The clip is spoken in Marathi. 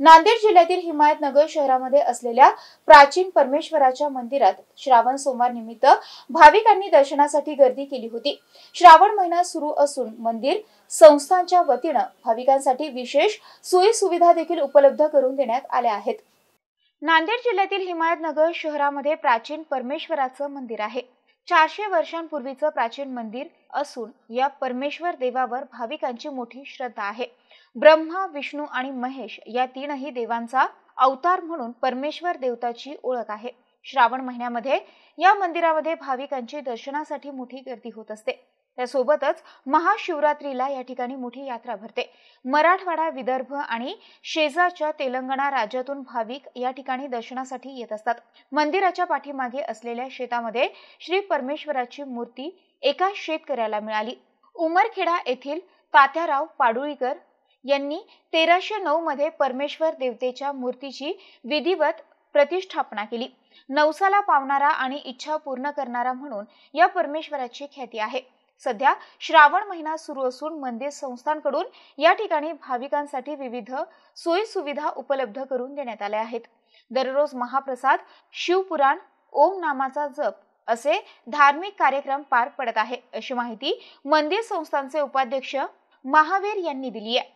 नांदेड जिल्ह्यातील हिमायतनगर शहरामध्ये असलेल्या प्राचीन परमेश्वराच्या मंदिरात श्रावण सोमवार निमित्त भाविकांनी दर्शनासाठी गर्दी केली होती श्रावण महिना सुरू असून मंदिर संस्थांच्या वतीनं भाविकांसाठी विशेष सोयी सुविधा देखील उपलब्ध करून देण्यात आल्या आहेत नांदेड जिल्ह्यातील हिमायतनगर शहरामध्ये प्राचीन परमेश्वराचं मंदिर आहे चारशे वर्षांपूर्वीचं प्राचीन मंदिर असून या परमेश्वर देवावर भाविकांची मोठी श्रद्धा आहे ब्रह्मा विष्णू आणि महेश या तीनही देवांचा अवतार म्हणून परमेश्वर देवताची ओळख आहे श्रावण महिन्यामध्ये या मंदिरामध्ये भाविकांची दर्शनासाठी मोठी गर्दी होत असते त्यासोबतच महाशिवरात्रीला या ठिकाणी मोठी यात्रा भरते मराठवाडा विदर्भ आणि शेजारच्या तेलंगणा राज्यातून भाविक या ठिकाणी दर्शनासाठी येत असतात मंदिराच्या पाठीमागे असलेल्या शेतामध्ये श्री परमेश्वराची मूर्ती एका शेतकऱ्याला मिळाली उमरखेडा येथील तात्याराव पाडुळीकर यांनी तेराशे नऊ मध्ये परमेश्वर देवतेच्या मूर्तीची विधिवत प्रतिष्ठापना केली नवसाला पावणारा आणि इच्छा पूर्ण करणारा म्हणून या परमेश्वराची ख्याती आहे सध्या श्रावण महिना सुरू असून मंदिर संस्थांकडून या ठिकाणी भाविकांसाठी विविध सोयी सुविधा उपलब्ध करून देण्यात आल्या आहेत दररोज महाप्रसाद शिवपुराण ओम नामाचा जप असे धार्मिक कार्यक्रम पार पडत आहे अशी माहिती मंदिर संस्थांचे उपाध्यक्ष महावीर यांनी दिली आहे